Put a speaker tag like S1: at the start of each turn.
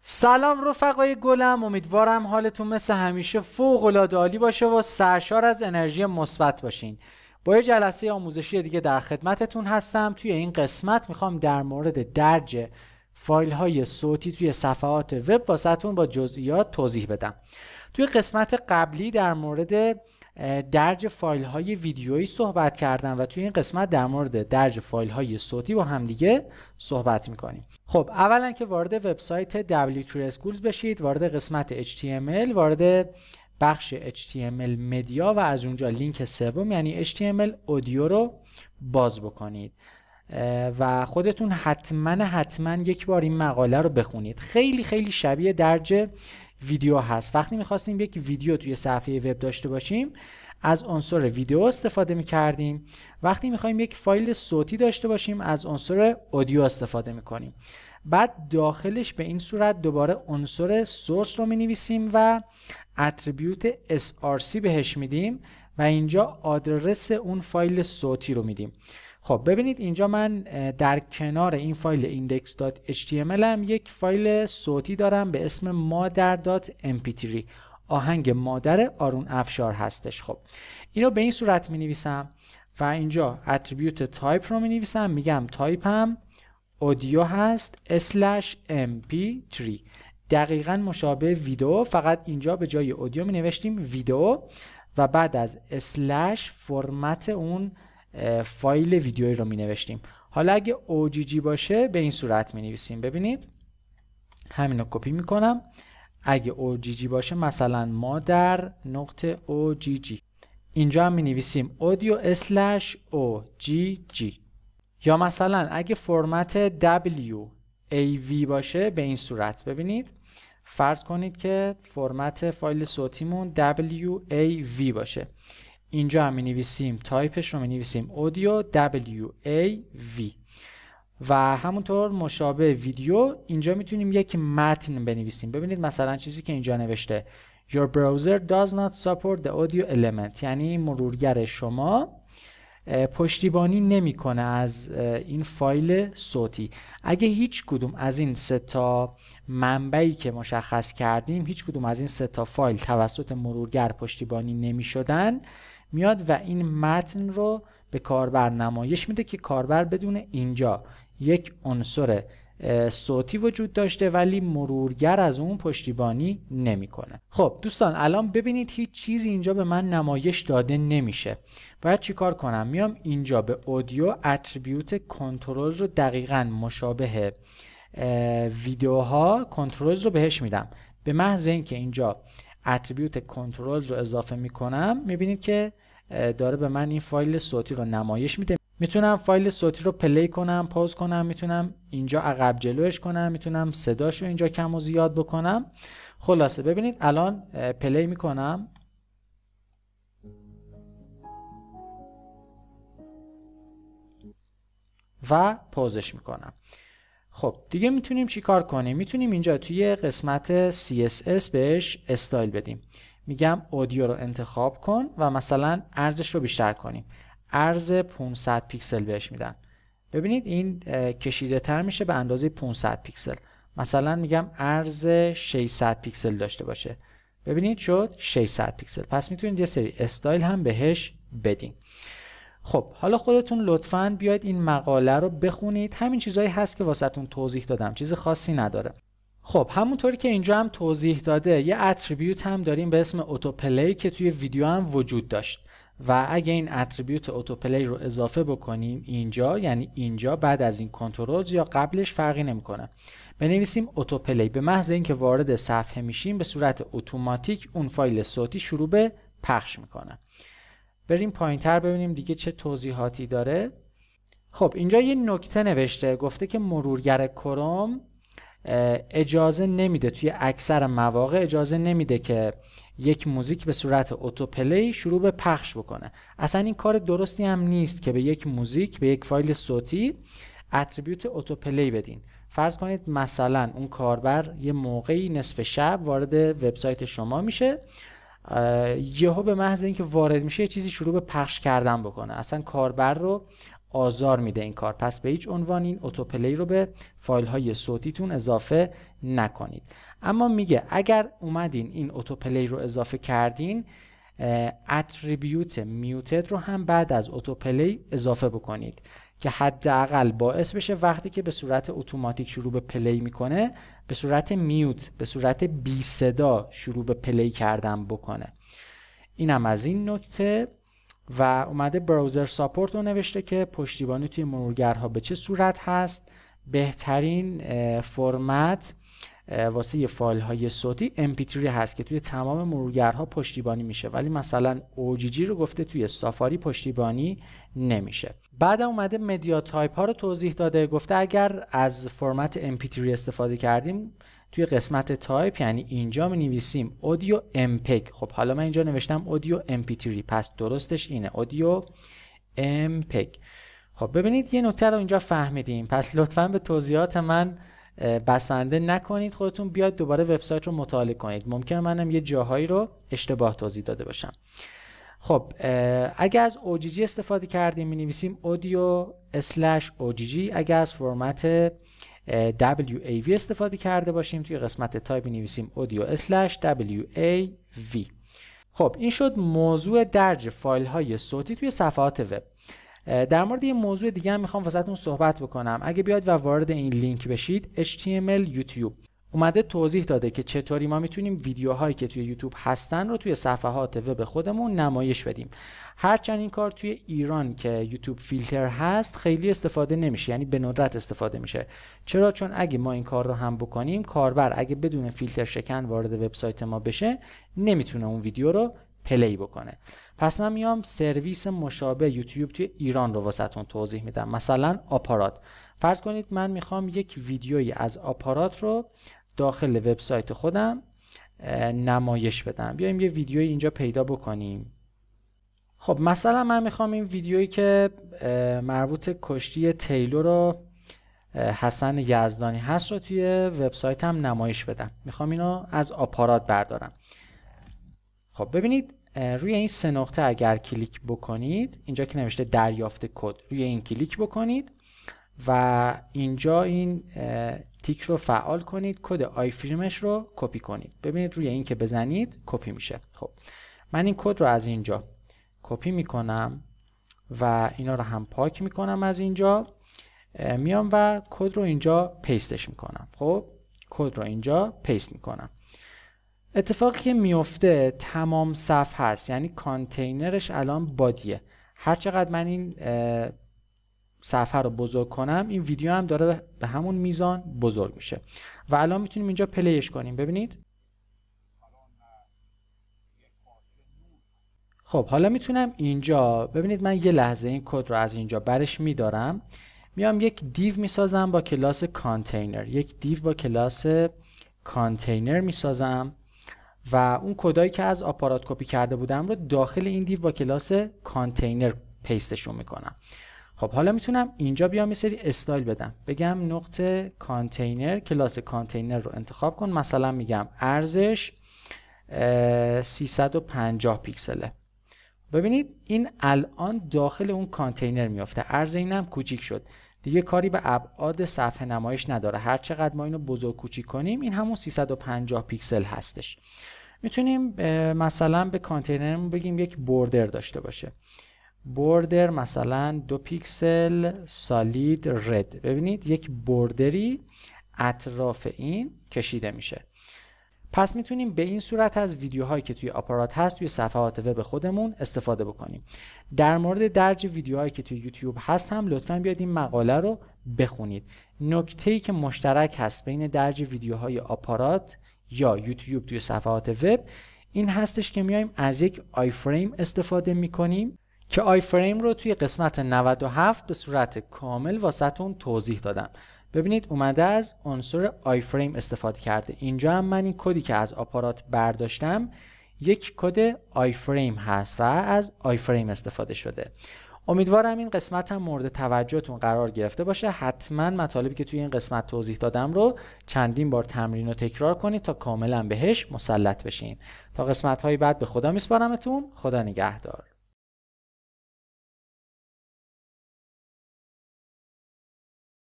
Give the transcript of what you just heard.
S1: سلام رفقای گلم امیدوارم حالتون مثل همیشه فوق العاده عالی باشه و سرشار از انرژی مثبت باشین با یه جلسه آموزشی دیگه در خدمتتون هستم توی این قسمت میخوام در مورد درج فایل های صوتی توی صفحات وب واسهتون با جزئیات توضیح بدم توی قسمت قبلی در مورد درج فایل های ویدیویی صحبت کردم و توی این قسمت در مورد درج فایل های صوتی با همدیگه صحبت میکنیم خب اولا که وارد وبسایت W3 Schools بشید وارد قسمت HTML وارد بخش HTML مدیا و از اونجا لینک سوم یعنی HTML اودیو رو باز بکنید و خودتون حتما حتما یک بار این مقاله رو بخونید خیلی خیلی شبیه درج ویدیو هست وقتی میخواستیم یک ویدیو توی صفحه وب داشته باشیم از عنصر ویدیو استفاده میکردیم وقتی میخوایم یک فایل صوتی داشته باشیم از عنصر اودیو استفاده میکنیم بعد داخلش به این صورت دوباره عنصر سورس رو می و اتریبیوت src بهش میدیم و اینجا آدرس اون فایل صوتی رو میدیم خب ببینید اینجا من در کنار این فایل index.html هم یک فایل صوتی دارم به اسم مادر.mp3 آهنگ مادر آرون افشار هستش خب اینو به این صورت می نویسم و اینجا attribute تایپ رو می نویسم میگم تایپم اودیو هست slash mp3 دقیقا مشابه ویدیو فقط اینجا به جای اودیو می نوشتیم ویدیو و بعد از اسلش فرمت اون فایل ویدیویی رو می نوشتیم حالا اگه OGG باشه به این صورت می نویسیم ببینید همین رو کپی می کنم اگه OGG باشه مثلا ما در نقطه OGG اینجا هم می نویسیم audio slash OGG یا مثلا اگه فرمت WAV باشه به این صورت ببینید فرض کنید که فرمت فایل صوتیمون WAV باشه اینجا هم می نویسیم تایپش رو می نویسیم اودیو WAV و همونطور مشابه ویدیو اینجا میتونیم یک متن بنویسیم ببینید مثلا چیزی که اینجا نوشته Your browser does not support the audio element یعنی مرورگر شما پشتیبانی نمیکنه از این فایل صوتی اگه هیچ کدوم از این سه تا منبعی که مشخص کردیم هیچ کدوم از این سه تا فایل توسط مرورگر پشتیبانی نمی میاد و این متن رو به کاربر نمایش میده که کاربر بدون اینجا یک عنصر صوتی وجود داشته ولی مرورگر از اون پشتیبانی نمیکنه خب دوستان الان ببینید هیچ چیزی اینجا به من نمایش داده نمیشه باید چیکار کنم میام اینجا به اودیو اتریبیوت کنترل رو دقیقا مشابه ویدیوها کنترل رو بهش میدم به محض اینکه اینجا اتریبیوت کنترل رو اضافه میکنم میبینید که داره به من این فایل صوتی رو نمایش میده میتونم فایل صوتی رو پلی کنم پاز کنم میتونم اینجا عقب جلوش کنم میتونم صداش رو اینجا کم و زیاد بکنم خلاصه ببینید الان پلی میکنم و پازش میکنم خب دیگه میتونیم کار کنیم میتونیم اینجا توی قسمت CSS بهش استایل بدیم میگم اودیو رو انتخاب کن و مثلا ارزش رو بیشتر کنیم ارز 500 پیکسل بهش میدم ببینید این کشیده تر میشه به اندازه 500 پیکسل مثلا میگم ارز 600 پیکسل داشته باشه ببینید شد 600 پیکسل پس میتونید یه سری استایل هم بهش بدین خب حالا خودتون لطفا بیاید این مقاله رو بخونید همین چیزهایی هست که واسهتون توضیح دادم چیز خاصی نداره خب همونطوری که اینجا هم توضیح داده یه اتریبیوت هم داریم به اسم پلی که توی ویدیو هم وجود داشت و اگه این اتریبیوت پلی رو اضافه بکنیم اینجا یعنی اینجا بعد از این کنترلز یا قبلش فرقی نمیکنه بنویسیم پلی به محض اینکه وارد صفحه میشیم به صورت اتوماتیک اون فایل صوتی شروع به پخش میکنه بریم پایین تر ببینیم دیگه چه توضیحاتی داره خب اینجا یه نکته نوشته گفته که مرورگر کروم اجازه نمیده توی اکثر مواقع اجازه نمیده که یک موزیک به صورت پلی شروع به پخش بکنه اصلا این کار درستی هم نیست که به یک موزیک به یک فایل صوتی اتریبیوت پلی بدین فرض کنید مثلا اون کاربر یه موقعی نصف شب وارد وبسایت شما میشه یهو به محض اینکه وارد میشه یه چیزی شروع به پخش کردن بکنه اصلا کاربر رو آزار میده این کار پس به هیچ عنوان این پلی رو به فایل های صوتیتون اضافه نکنید اما میگه اگر اومدین این پلی رو اضافه کردین اتریبیوت میوتد رو هم بعد از پلی اضافه بکنید که حداقل باعث بشه وقتی که به صورت اتوماتیک شروع به پلی میکنه به صورت میوت به صورت بی صدا شروع به پلی کردن بکنه اینم از این نکته و اومده براوزر ساپورت رو نوشته که پشتیبانی توی مرورگرها به چه صورت هست بهترین فرمت واسه فایل های صوتی MP3 هست که توی تمام مرورگرها پشتیبانی میشه ولی مثلا OGG رو گفته توی سافاری پشتیبانی نمیشه بعد اومده مدیا تایپ ها رو توضیح داده گفته اگر از فرمت MP3 استفاده کردیم توی قسمت تایپ یعنی اینجا می نویسیم اودیو MPEG خب حالا من اینجا نوشتم اودیو MP3 پس درستش اینه اودیو MPEG خب ببینید یه نکته رو اینجا فهمیدیم پس لطفا به توضیحات من بسنده نکنید خودتون بیاد دوباره وبسایت رو مطالعه کنید ممکن منم یه جاهایی رو اشتباه توضیح داده باشم خب اگر از OGG استفاده کردیم می نویسیم audio slash OGG اگر از فرمت WAV استفاده کرده باشیم توی قسمت تایپ می نویسیم audio slash WAV خب این شد موضوع درج فایل های صوتی توی صفحات وب در مورد یه موضوع دیگه هم میخوام واسهتون صحبت بکنم اگه بیاید و وارد این لینک بشید HTML یوتیوب اومده توضیح داده که چطوری ما میتونیم ویدیوهایی که توی یوتیوب هستن رو توی صفحات وب خودمون نمایش بدیم هرچند این کار توی ایران که یوتیوب فیلتر هست خیلی استفاده نمیشه یعنی به ندرت استفاده میشه چرا چون اگه ما این کار رو هم بکنیم کاربر اگه بدون فیلتر شکن وارد وبسایت ما بشه نمیتونه اون ویدیو رو پلی بکنه پس من میام سرویس مشابه یوتیوب توی ایران رو واسهتون توضیح میدم مثلا آپارات فرض کنید من میخوام یک ویدیویی از آپارات رو داخل وبسایت خودم نمایش بدم بیایم یه ویدیوی اینجا پیدا بکنیم خب مثلا من میخوام این ویدیویی که مربوط کشتی تیلور رو حسن یزدانی هست رو توی وبسایتم نمایش بدم میخوام اینو از آپارات بردارم خب ببینید روی این سه نقطه اگر کلیک بکنید اینجا که نوشته دریافت کد روی این کلیک بکنید و اینجا این تیک رو فعال کنید کد فریمش رو کپی کنید ببینید روی این که بزنید کپی میشه خب من این کد رو از اینجا کپی میکنم و اینا رو هم پاک میکنم از اینجا میام و کد رو اینجا پیستش میکنم خب کد رو اینجا پیست میکنم اتفاقی که میفته تمام صف هست یعنی کانتینرش الان بادیه هرچقدر من این صفحه رو بزرگ کنم این ویدیو هم داره به همون میزان بزرگ میشه و الان میتونیم اینجا پلیش کنیم ببینید خب حالا میتونم اینجا ببینید من یه لحظه این کد رو از اینجا برش میدارم میام یک دیو میسازم با کلاس کانتینر یک دیو با کلاس کانتینر میسازم و اون کدایی که از آپارات کپی کرده بودم رو داخل این دیو با کلاس کانتینر پیستشون میکنم خب حالا میتونم اینجا بیام یه سری استایل بدم بگم نقطه کانتینر کلاس کانتینر رو انتخاب کن مثلا میگم ارزش 350 پیکسله ببینید این الان داخل اون کانتینر میافته ارز اینم کوچیک شد دیگه کاری به ابعاد صفحه نمایش نداره هر چقدر ما اینو بزرگ کوچیک کنیم این همون 350 پیکسل هستش میتونیم مثلا به کانتینرمون بگیم یک بوردر داشته باشه بوردر مثلا دو پیکسل سالید رد ببینید یک بوردری اطراف این کشیده میشه پس میتونیم به این صورت از ویدیوهایی که توی آپارات هست توی صفحات وب خودمون استفاده بکنیم در مورد درج ویدیوهایی که توی یوتیوب هست هم لطفا بیاید این مقاله رو بخونید نکته ای که مشترک هست بین درج ویدیوهای آپارات یا یوتیوب توی صفحات وب این هستش که میایم از یک آی استفاده میکنیم که آی رو توی قسمت 97 به صورت کامل واسهتون توضیح دادم ببینید اومده از عنصر آی فریم استفاده کرده اینجا هم من این کدی که از آپارات برداشتم یک کد آیفریم فریم هست و از آی فریم استفاده شده امیدوارم این قسمت هم مورد توجهتون قرار گرفته باشه حتما مطالبی که توی این قسمت توضیح دادم رو چندین بار تمرین و تکرار کنید تا کاملا بهش مسلط بشین تا قسمت های بعد به خدا میسپارمتون خدا نگهدار